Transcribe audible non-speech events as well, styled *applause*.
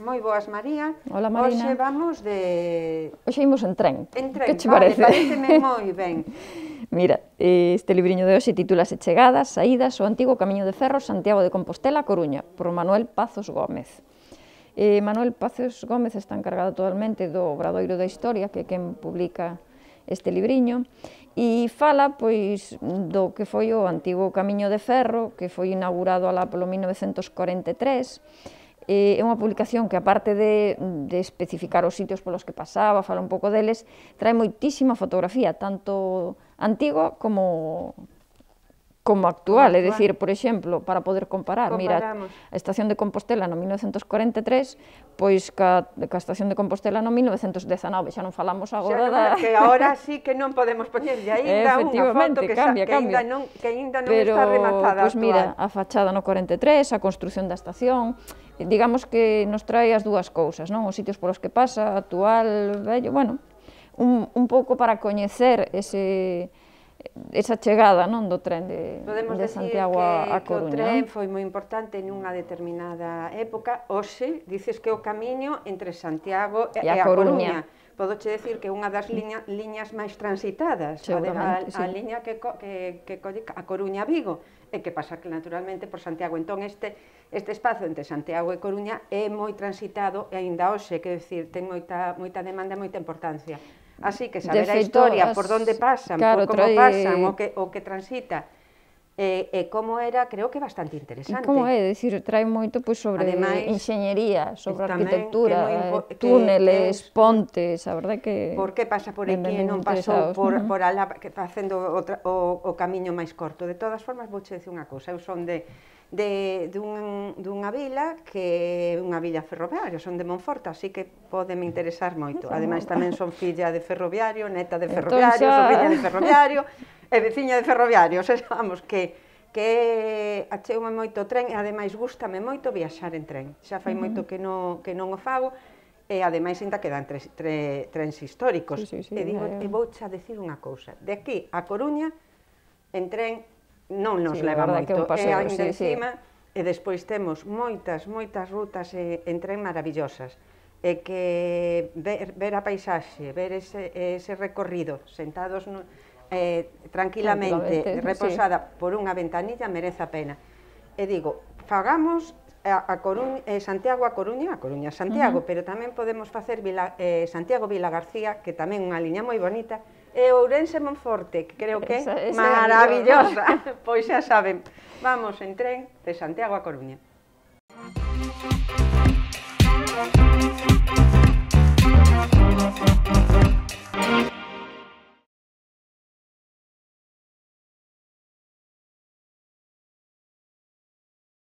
Moi boas, María. Hola, Marina. Hoxe vamos de... Hoxe imos en tren. En tren, que che vale, parece? pareceme moi ben. *laughs* Mira, este libriño de hoxe titúlase Chegadas, Saídas, o antigo camiño de ferro Santiago de Compostela, Coruña, por Manuel Pazos Gómez. Eh, Manuel Pazos Gómez está encargado totalmente do Obradoiro da Historia, que é quen publica este libriño, e fala pois do que foi o antigo camiño de ferro, que foi inaugurado alá polo 1943, eh, é unha publicación que aparte de, de especificar os sitios polos que pasaba, fala un pouco deles, trae moitísima fotografía, tanto antigo como como actual, é dicir, por exemplo, para poder comparar, Comparamos. mira, a estación de Compostela no 1943, pois ca, ca estación de Compostela no 1919, xa non falamos agora xa, da... Que agora sí que non podemos e *laughs* aínda unha foto que, cambia, xa, que cambia. ainda non, que ainda non Pero, está rematada pois actual. mira, a fachada no 43, a construción da estación, eh, digamos que nos trae as dúas cousas, non? Os sitios polos que pasa, actual, bello, bueno, un, un pouco para coñecer ese esa chegada non do tren de, Podemos de Santiago a Coruña. Podemos que o tren non? foi moi importante nunha determinada época. Hoxe, dices que o camiño entre Santiago e, e a, Coruña. a Coruña. Podoche decir que unha das liña, liñas máis transitadas, a, a, sí. a liña que, co, que, que colle a Coruña Vigo, e que pasa que naturalmente por Santiago. Entón este este espazo entre Santiago e Coruña é moi transitado e aínda hoxe, quero decir, ten moita moita demanda e moita importancia. así que saber la historia, por dónde pasan, por cómo pasan o qué o transita E, eh, e eh, como era, creo que bastante interesante. E como é, decir, trae moito pois, sobre Ademais, enxeñería, sobre arquitectura, que túneles, que, pontes, a verdade que... Por que pasa por aquí e non pasou por, ¿no? por ala, que facendo o, o, o camiño máis corto. De todas formas, vou che dicir unha cousa, eu son de de, dun, dunha vila que é unha vila ferroviaria, son de Monforte, así que pode me interesar moito. Ah, Ademais tamén son filla de ferroviario, neta de entón ferroviario, Entonces... filla de ferroviario, *laughs* e veciña de ferroviarios, *laughs* e vamos, que que acheume moito o tren e ademais gustame moito viaxar en tren. Xa fai uh -huh. moito que non, que non o fago e ademais ainda quedan tres, tre, trens históricos. Sí, sí, sí, e digo, e vou xa decir unha cousa, de aquí a Coruña en tren non nos sí, leva moito. Que paseo, e ainda sí, encima, sí. e despois temos moitas, moitas rutas e, en tren maravillosas e que ver, ver a paisaxe, ver ese, ese recorrido, sentados no, eh, tranquilamente, tranquilamente reposada sí. por unha ventanilla merece a pena. E digo, fagamos a, a Coruña, eh, Santiago a Coruña, a Coruña Santiago, uh -huh. pero tamén podemos facer Vila, eh, Santiago Vila García, que tamén unha liña moi bonita, e Ourense Monforte, que creo que é maravillosa. *laughs* pois xa saben, vamos en tren de Santiago a Coruña.